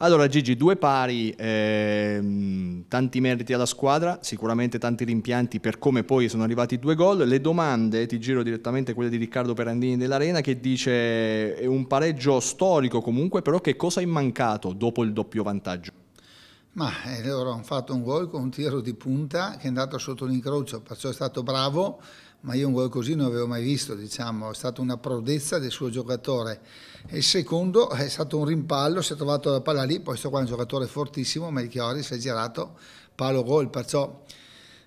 Allora Gigi, due pari, ehm, tanti meriti alla squadra, sicuramente tanti rimpianti per come poi sono arrivati i due gol. Le domande, ti giro direttamente quelle di Riccardo Perandini dell'Arena che dice è un pareggio storico comunque, però che cosa è mancato dopo il doppio vantaggio? Ma eh, loro hanno fatto un gol con un tiro di punta che è andato sotto l'incrocio, perciò è stato bravo, ma io un gol così non avevo mai visto, diciamo, è stata una prodezza del suo giocatore. E il secondo è stato un rimpallo, si è trovato la palla lì, poi sto qua è un giocatore fortissimo, Melchiori si è girato, palo gol, perciò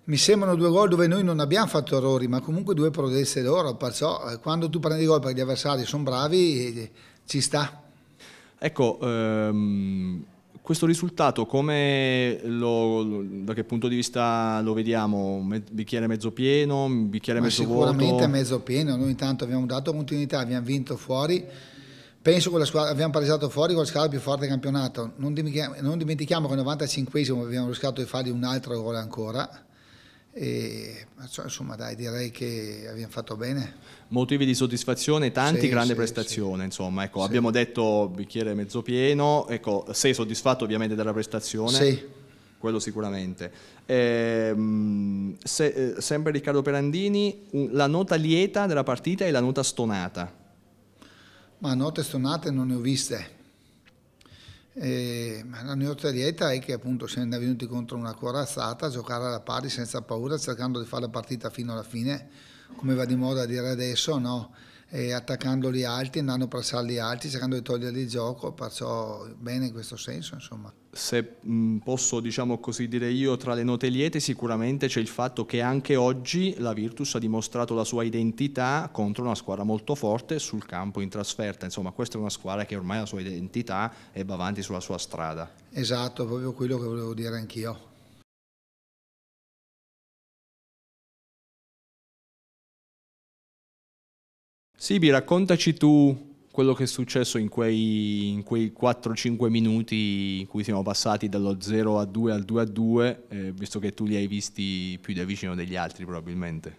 mi sembrano due gol dove noi non abbiamo fatto errori, ma comunque due prodezze loro, perciò eh, quando tu prendi gol perché gli avversari sono bravi, ci sta. Ecco, um questo risultato come lo, da che punto di vista lo vediamo? Me, bicchiere mezzo pieno, bicchiere Ma mezzo sicuramente vuoto? mezzo pieno, noi intanto abbiamo dato continuità, abbiamo vinto fuori, penso che abbiamo pareggiato fuori con la squadra più forte del campionato, non dimentichiamo, non dimentichiamo che al 95esimo abbiamo rischiato di fargli un altro gol ancora, e, insomma dai direi che abbiamo fatto bene motivi di soddisfazione tanti sì, grande sì, prestazione sì. insomma ecco abbiamo detto bicchiere mezzo pieno ecco sei soddisfatto ovviamente della prestazione sì quello sicuramente ehm, eh, se, sempre Riccardo Perandini la nota lieta della partita e la nota stonata ma note stonate non ne ho viste eh, ma la notorietà è che appunto se ne è venuti contro una corazzata, giocare alla pari senza paura, cercando di fare la partita fino alla fine, come va di moda a dire adesso, no? eh, attaccandoli alti, andando a passarli alti, cercando di toglierli il gioco, perciò bene in questo senso insomma. Se mh, posso diciamo così dire io, tra le note liete sicuramente c'è il fatto che anche oggi la Virtus ha dimostrato la sua identità contro una squadra molto forte sul campo in trasferta, insomma questa è una squadra che ormai ha la sua identità e va avanti sulla sua strada. Esatto, proprio quello che volevo dire anch'io. Sibi, raccontaci tu quello che è successo in quei, in quei 4-5 minuti in cui siamo passati dallo 0 a 2 al 2 a 2, eh, visto che tu li hai visti più da vicino degli altri probabilmente.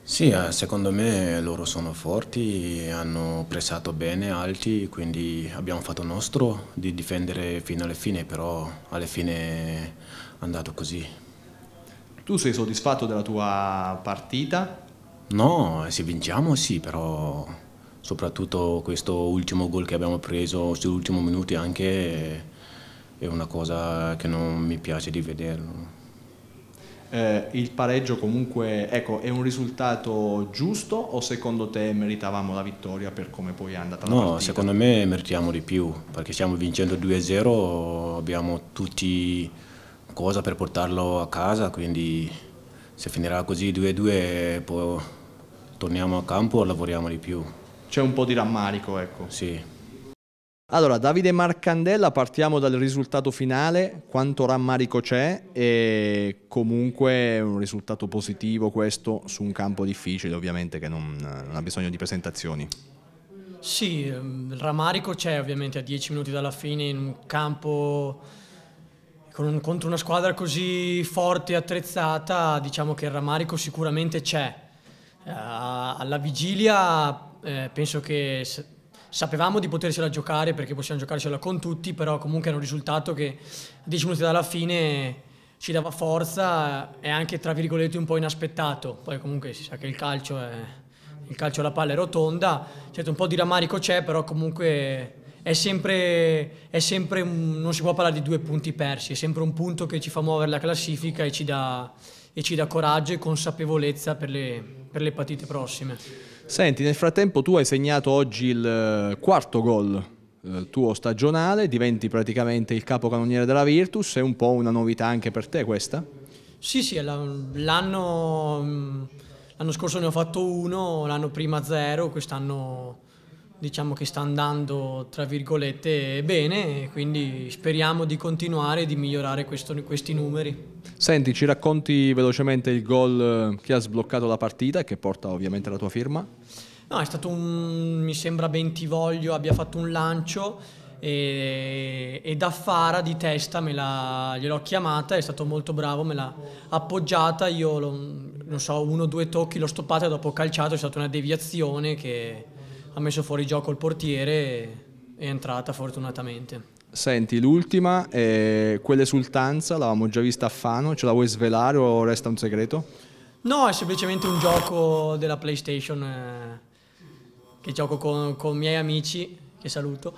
Sì, eh, secondo me loro sono forti, hanno pressato bene, alti, quindi abbiamo fatto nostro di difendere fino alla fine, però alla fine è andato così. Tu sei soddisfatto della tua partita? No, se vinciamo sì, però soprattutto questo ultimo gol che abbiamo preso sull'ultimo minuto anche è una cosa che non mi piace di vederlo. Eh, il pareggio comunque ecco, è un risultato giusto o secondo te meritavamo la vittoria per come poi è andata no, la partita? No, secondo me meritiamo di più perché stiamo vincendo 2-0, abbiamo tutti cosa per portarlo a casa, quindi se finirà così 2-2 poi torniamo a campo o lavoriamo di più. C'è un po' di rammarico, ecco. Sì. Allora, Davide Marcandella, partiamo dal risultato finale, quanto rammarico c'è e comunque un risultato positivo questo su un campo difficile ovviamente che non, non ha bisogno di presentazioni. Sì, il ehm, rammarico c'è ovviamente a dieci minuti dalla fine in un campo un, contro una squadra così forte e attrezzata, diciamo che il rammarico sicuramente c'è eh, alla vigilia eh, penso che sapevamo di potercela giocare perché possiamo giocarcela con tutti, però comunque era un risultato che a 10 minuti dalla fine ci dava forza e anche tra virgolette un po' inaspettato. Poi comunque si sa che il calcio è il calcio alla palla è rotonda, certo un po' di rammarico c'è, però comunque è sempre, è sempre un, non si può parlare di due punti persi, è sempre un punto che ci fa muovere la classifica e ci dà, e ci dà coraggio e consapevolezza per le, per le partite prossime. Senti, nel frattempo tu hai segnato oggi il eh, quarto gol eh, tuo stagionale, diventi praticamente il capocannoniere della Virtus, è un po' una novità anche per te questa? Sì, sì, mm, l'anno scorso ne ho fatto uno, l'anno prima zero, quest'anno diciamo che sta andando tra virgolette bene quindi speriamo di continuare e di migliorare questo, questi numeri. Senti, ci racconti velocemente il gol eh, che ha sbloccato la partita e che porta ovviamente la tua firma? No, è stato un, mi sembra Bentivoglio abbia fatto un lancio e, e da Fara di testa me gliel'ho chiamata, è stato molto bravo, me l'ha appoggiata, io lo, non so, uno o due tocchi l'ho stoppata e dopo ho calciato è stata una deviazione che ha messo fuori gioco il portiere e è entrata fortunatamente. Senti, l'ultima, eh, quell'esultanza l'avevamo già vista a Fano, ce la vuoi svelare o resta un segreto? No, è semplicemente un gioco della PlayStation eh, che gioco con, con, miei amici, che saluto.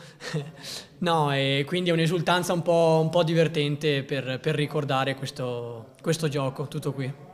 no, e quindi è un'esultanza un po', un po', divertente per, per ricordare questo, questo gioco, tutto qui.